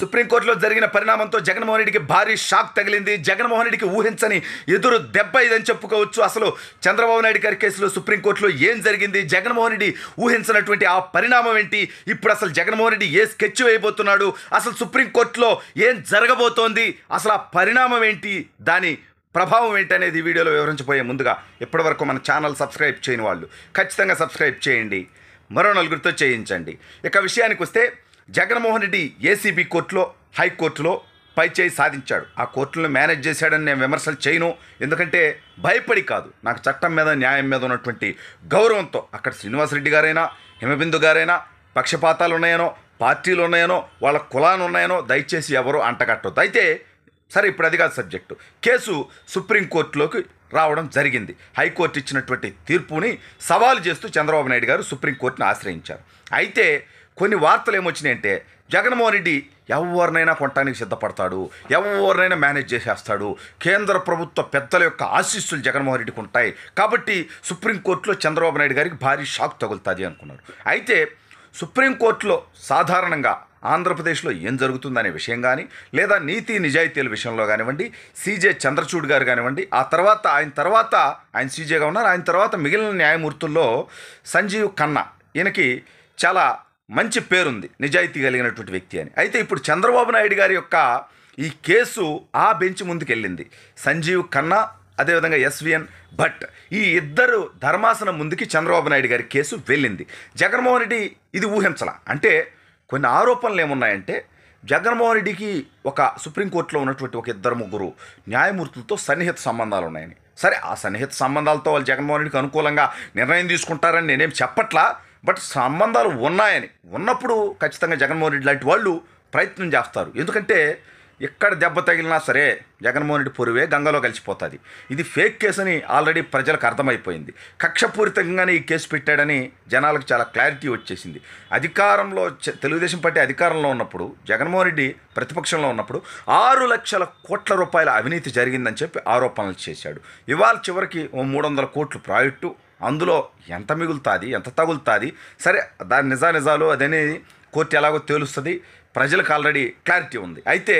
సుప్రీంకోర్టులో జరిగిన పరిణామంతో జగన్మోహన్ రెడ్డికి భారీ షాక్ తగిలింది జగన్మోహన్ రెడ్డికి ఊహించని ఎదురు దెబ్బ ఇదని చెప్పుకోవచ్చు అసలు చంద్రబాబు నాయుడు గారి కేసులో సుప్రీంకోర్టులో ఏం జరిగింది జగన్మోహన్ రెడ్డి ఊహించినటువంటి ఆ పరిణామం ఏంటి ఇప్పుడు అసలు జగన్మోహన్ రెడ్డి ఏ స్కెచ్ వేయబోతున్నాడు అసలు సుప్రీంకోర్టులో ఏం జరగబోతోంది అసలు ఆ పరిణామం ఏంటి దాని ప్రభావం ఏంటనేది వీడియోలో వివరించబోయే ముందుగా ఇప్పటివరకు మన ఛానల్ సబ్స్క్రైబ్ చేయని వాళ్ళు ఖచ్చితంగా సబ్స్క్రైబ్ చేయండి మరో నలుగురితో చేయించండి ఇక విషయానికి వస్తే జగన్మోహన్ రెడ్డి ఏసీబీ కోర్టులో హైకోర్టులో పై చేయి సాధించాడు ఆ కోర్టులను మేనేజ్ చేశాడని నేను విమర్శలు చేయను ఎందుకంటే భయపడి కాదు నాకు చట్టం మీద న్యాయం మీద ఉన్నటువంటి గౌరవంతో అక్కడ శ్రీనివాసరెడ్డి గారైనా హిమబిందు గారైనా పక్షపాతాలు ఉన్నాయనో పార్టీలు ఉన్నాయనో వాళ్ళ కులాలు ఉన్నాయనో దయచేసి ఎవరు అంటగట్టొద్దు అయితే సరే ఇప్పుడు అది కాదు సబ్జెక్టు కేసు సుప్రీంకోర్టులోకి రావడం జరిగింది హైకోర్టు ఇచ్చినటువంటి తీర్పుని సవాలు చేస్తూ చంద్రబాబు నాయుడు గారు సుప్రీంకోర్టును ఆశ్రయించారు అయితే కొన్ని వార్తలు ఏమొచ్చినాయంటే జగన్మోహన్ రెడ్డి ఎవరినైనా కొనటానికి సిద్ధపడతాడు ఎవరినైనా మేనేజ్ చేసేస్తాడు కేంద్ర ప్రభుత్వ పెద్దల యొక్క ఆశీస్సులు జగన్మోహన్ రెడ్డికి ఉంటాయి కాబట్టి సుప్రీంకోర్టులో చంద్రబాబు నాయుడు గారికి భారీ షాక్ తగులుతుంది అనుకున్నారు అయితే సుప్రీంకోర్టులో సాధారణంగా ఆంధ్రప్రదేశ్లో ఏం జరుగుతుందనే విషయం కానీ లేదా నీతి నిజాయితీల విషయంలో కానివ్వండి సీజే చంద్రచూడ్ గారు కానివ్వండి ఆ తర్వాత ఆయన తర్వాత ఆయన సీజేగా ఉన్నారు ఆయన తర్వాత మిగిలిన న్యాయమూర్తుల్లో సంజీవ్ ఖన్నా ఈయనకి చాలా మంచి పేరుంది నిజాయితీ కలిగినటువంటి వ్యక్తి అని అయితే ఇప్పుడు చంద్రబాబు నాయుడు గారి యొక్క ఈ కేసు ఆ బెంచ్ ముందుకెళ్ళింది సంజీవ్ ఖన్నా అదేవిధంగా ఎస్విఎన్ భట్ ఈ ఇద్దరు ధర్మాసనం ముందుకి చంద్రబాబు నాయుడు గారి కేసు వెళ్ళింది జగన్మోహన్ రెడ్డి ఇది ఊహించల అంటే కొన్ని ఆరోపణలు ఏమున్నాయంటే జగన్మోహన్ రెడ్డికి ఒక సుప్రీంకోర్టులో ఉన్నటువంటి ఒక ఇద్దరు ముగ్గురు న్యాయమూర్తులతో సన్నిహిత సంబంధాలు ఉన్నాయని సరే ఆ సన్నిహిత సంబంధాలతో వాళ్ళు జగన్మోహన్ రెడ్డికి అనుకూలంగా నిర్ణయం తీసుకుంటారని నేనేం చెప్పట్లా బట్ సంబంధాలు ఉన్నాయని ఉన్నప్పుడు ఖచ్చితంగా జగన్మోహన్ రెడ్డి లాంటి వాళ్ళు ప్రయత్నం చేస్తారు ఎందుకంటే ఎక్కడ దెబ్బ తగిలినా సరే జగన్మోహన్ రెడ్డి పొరువే గంగలో కలిసిపోతుంది ఇది ఫేక్ కేసు అని ఆల్రెడీ ప్రజలకు అర్థమైపోయింది కక్షపూరితంగానే ఈ కేసు పెట్టాడని జనాలకు చాలా క్లారిటీ వచ్చేసింది అధికారంలో తెలుగుదేశం పార్టీ అధికారంలో ఉన్నప్పుడు జగన్మోహన్ రెడ్డి ప్రతిపక్షంలో ఉన్నప్పుడు ఆరు లక్షల కోట్ల రూపాయల అవినీతి జరిగిందని చెప్పి ఆరోపణలు చేశాడు ఇవాళ చివరికి ఓ మూడు వందల కోట్లు ప్రాజెక్టు అందులో ఎంత మిగులుతుంది ఎంత తగులుతుంది సరే దాని నిజా నిజాలు అదనేది కోర్టు ఎలాగో తేలుస్తుంది ప్రజలకు ఆల్రెడీ క్లారిటీ ఉంది అయితే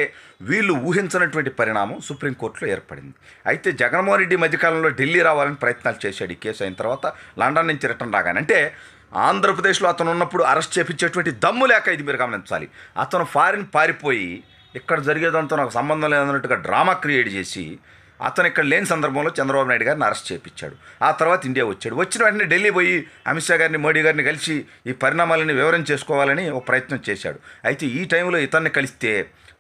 వీళ్ళు ఊహించినటువంటి పరిణామం సుప్రీంకోర్టులో ఏర్పడింది అయితే జగన్మోహన్ రెడ్డి మధ్యకాలంలో ఢిల్లీ రావాలని ప్రయత్నాలు చేశాడు ఈ కేసు అయిన తర్వాత లండన్ నుంచి రిటర్న్ రాగానే అంటే ఆంధ్రప్రదేశ్లో అతను ఉన్నప్పుడు అరెస్ట్ చేపించేటువంటి దమ్ము లేక ఇది మీరు గమనించాలి అతను ఫారిన్ పారిపోయి ఇక్కడ జరిగేదంతా నాకు సంబంధం లేదన్నట్టుగా డ్రామా క్రియేట్ చేసి అతను ఇక్కడ లేని సందర్భంలో చంద్రబాబు నాయుడు గారిని అరెస్ట్ చేయించాడు ఆ తర్వాత ఇండియా వచ్చాడు వచ్చిన వెంటనే ఢిల్లీ పోయి అమిత్ షా గారిని మోడీ గారిని కలిసి ఈ పరిణామాలని వివరం చేసుకోవాలని ఒక ప్రయత్నం చేశాడు అయితే ఈ టైంలో ఇతన్ని కలిస్తే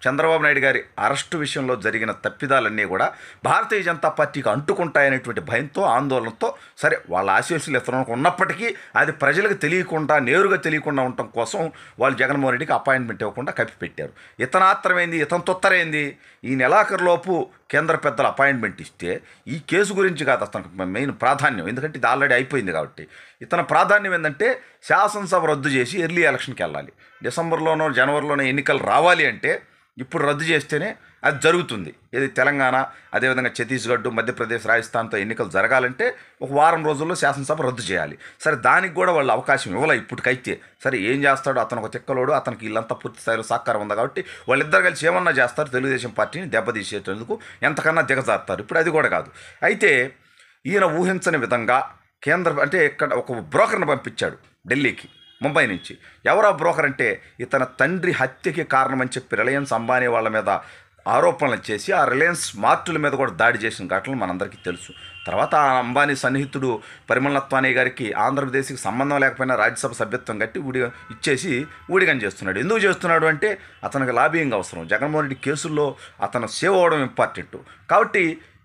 చంద్రబాబు నాయుడు గారి అరెస్టు విషయంలో జరిగిన తప్పిదాలన్నీ కూడా భారతీయ జనతా పార్టీకి అంటుకుంటాయనేటువంటి భయంతో ఆందోళనతో సరే వాళ్ళ ఆశీస్సులు ఇతరులకు ఉన్నప్పటికీ అది ప్రజలకు తెలియకుండా నేరుగా తెలియకుండా ఉండటం కోసం వాళ్ళు జగన్మోహన్ రెడ్డికి అపాయింట్మెంట్ ఇవ్వకుండా కప్పిపెట్టారు ఇతనాత్రమైంది ఇతను తొత్తరైంది ఈ నెలాఖరులోపు కేంద్ర పెద్దల అపాయింట్మెంట్ ఇస్తే ఈ కేసు గురించి కాదు అతను మెయిన్ ప్రాధాన్యం ఎందుకంటే ఇది ఆల్రెడీ అయిపోయింది కాబట్టి ఇతను ప్రాధాన్యం ఏంటంటే శాసనసభ రద్దు చేసి ఎర్లీ ఎలక్షన్కి వెళ్ళాలి డిసెంబర్లోనో జనవరిలోనో ఎన్నికలు రావాలి అంటే ఇప్పుడు రద్దు చేస్తేనే అది జరుగుతుంది ఇది తెలంగాణ అదేవిధంగా ఛత్తీస్గఢ్ మధ్యప్రదేశ్ రాజస్థాన్తో ఎన్నికలు జరగాలంటే ఒక వారం రోజుల్లో శాసనసభ రద్దు చేయాలి సరే దానికి కూడా వాళ్ళు అవకాశం ఇవ్వలే ఇప్పటికైతే సరే ఏం చేస్తాడు అతను ఒక చెక్కలోడు అతనికి వీళ్ళంతా పూర్తి స్థాయిలో సహకారం ఉంది కాబట్టి వాళ్ళిద్దరు కలిసి ఏమన్నా చేస్తారు తెలుగుదేశం పార్టీని దెబ్బతీసేటందుకు ఎంతకన్నా దిగజారుతారు ఇప్పుడు అది కూడా కాదు అయితే ఈయన ఊహించని విధంగా కేంద్ర అంటే ఇక్కడ ఒక బ్రోకర్ని పంపించాడు ఢిల్లీకి ముంబై నుంచి ఎవరా బ్రోకర్ అంటే ఇతన తండ్రి హత్యకి కారణమని చెప్పి రిలయన్స్ అంబానీ వాళ్ళ మీద ఆరోపణలు చేసి ఆ రిలయన్స్ మార్టుల మీద కూడా దాడి చేసిన ఘటనలు మనందరికీ తెలుసు తర్వాత ఆ అంబానీ సన్నిహితుడు పరిమళత్వాని గారికి ఆంధ్రప్రదేశ్కి సంబంధం లేకపోయినా రాజ్యసభ సభ్యత్వం కట్టి ఊడి ఇచ్చేసి ఊడిగం చేస్తున్నాడు ఎందుకు చేస్తున్నాడు అంటే అతనికి లాబియింగ్ అవసరం జగన్మోహన్ రెడ్డి కేసుల్లో అతను సేవ్ అవ్వడం ఇంపార్టెంట్ కాబట్టి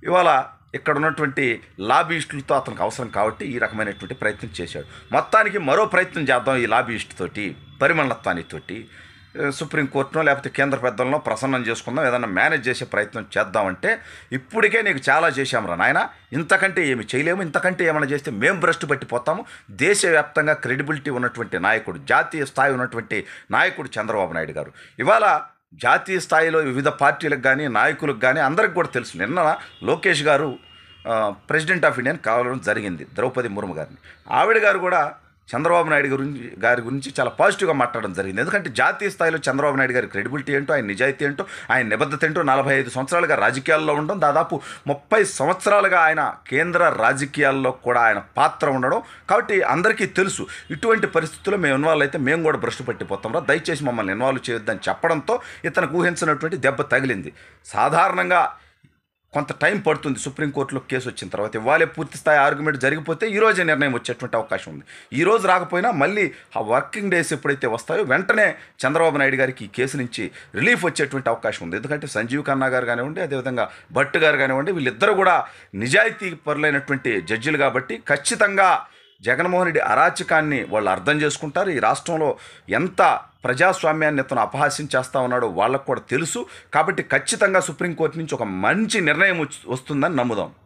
ఇవాళ ఇక్కడ ఉన్నటువంటి లాబీయిస్టులతో అతనికి అవసరం కాబట్టి ఈ రకమైనటువంటి ప్రయత్నం చేశాడు మొత్తానికి మరో ప్రయత్నం చేద్దాం ఈ లాబీయిస్ట్ తోటి పరిమళత్వానితోటి సుప్రీంకోర్టునో లేకపోతే కేంద్ర పెద్దలనో ప్రసన్నం చేసుకుందాం ఏదైనా మేనేజ్ చేసే ప్రయత్నం చేద్దామంటే ఇప్పటికే నీకు చాలా రా నాయన ఇంతకంటే ఏమి చేయలేము ఇంతకంటే ఏమైనా చేస్తే మేము భ్రష్టు పట్టిపోతాము దేశవ్యాప్తంగా క్రెడిబిలిటీ ఉన్నటువంటి నాయకుడు జాతీయ స్థాయి ఉన్నటువంటి నాయకుడు చంద్రబాబు నాయుడు గారు ఇవాళ జాతీయ స్థాయిలో వివిధ పార్టీలకు కానీ నాయకులకు కానీ అందరికి కూడా తెలుసు నిన్న లోకేష్ గారు ప్రెసిడెంట్ ఆఫ్ ఇండియాని కావడం జరిగింది ద్రౌపది ముర్ము గారిని ఆవిడ గారు కూడా చంద్రబాబు నాయుడు గురించి గారి గురించి చాలా పాజిటివ్గా మాట్లాడడం జరిగింది ఎందుకంటే జాతీయ స్థాయిలో చంద్రబాబు నాయుడు గారి క్రెడిబిలిటీ ఏంటో ఆయన నిజాయితీ ఏంటో ఆయన నిబద్ధత ఏంటో నలభై ఐదు సంవత్సరాలుగా రాజకీయాల్లో ఉండడం దాదాపు ముప్పై సంవత్సరాలుగా ఆయన కేంద్ర రాజకీయాల్లో కూడా ఆయన పాత్ర ఉండడం కాబట్టి అందరికీ తెలుసు ఇటువంటి పరిస్థితుల్లో మేము ఇన్వాల్వ్ అయితే మేము కూడా భ్రష్టు పట్టిపోతాం రా దయచేసి మమ్మల్ని ఇన్వాల్వ్ చేయొద్దని చెప్పడంతో ఇతను ఊహించినటువంటి దెబ్బ తగిలింది సాధారణంగా కొంత టైం పడుతుంది సుప్రీంకోర్టులో కేసు వచ్చిన తర్వాత ఇవాళే పూర్తి స్థాయి ఆర్గ్యుమెంట్ జరిగిపోతే ఈరోజే నిర్ణయం వచ్చేటువంటి అవకాశం ఉంది ఈ రోజు రాకపోయినా మళ్ళీ ఆ వర్కింగ్ డేస్ ఎప్పుడైతే వస్తాయో వెంటనే చంద్రబాబు నాయుడు గారికి ఈ కేసు నుంచి రిలీఫ్ వచ్చేటువంటి అవకాశం ఉంది ఎందుకంటే సంజీవ్ ఖన్నా గారు కానివ్వండి అదేవిధంగా భట్ గారు కానివ్వండి వీళ్ళిద్దరూ కూడా నిజాయితీ పరులైనటువంటి జడ్జిలు కాబట్టి ఖచ్చితంగా జగన్మోహన్ రెడ్డి అరాచకాన్ని వాళ్ళు అర్థం చేసుకుంటారు ఈ రాష్ట్రంలో ఎంత ప్రజాస్వామ్యాన్ని అతను అపహాస్యం చేస్తూ ఉన్నాడో వాళ్ళకు కూడా తెలుసు కాబట్టి ఖచ్చితంగా సుప్రీంకోర్టు నుంచి ఒక మంచి నిర్ణయం వస్తుందని నమ్ముదాం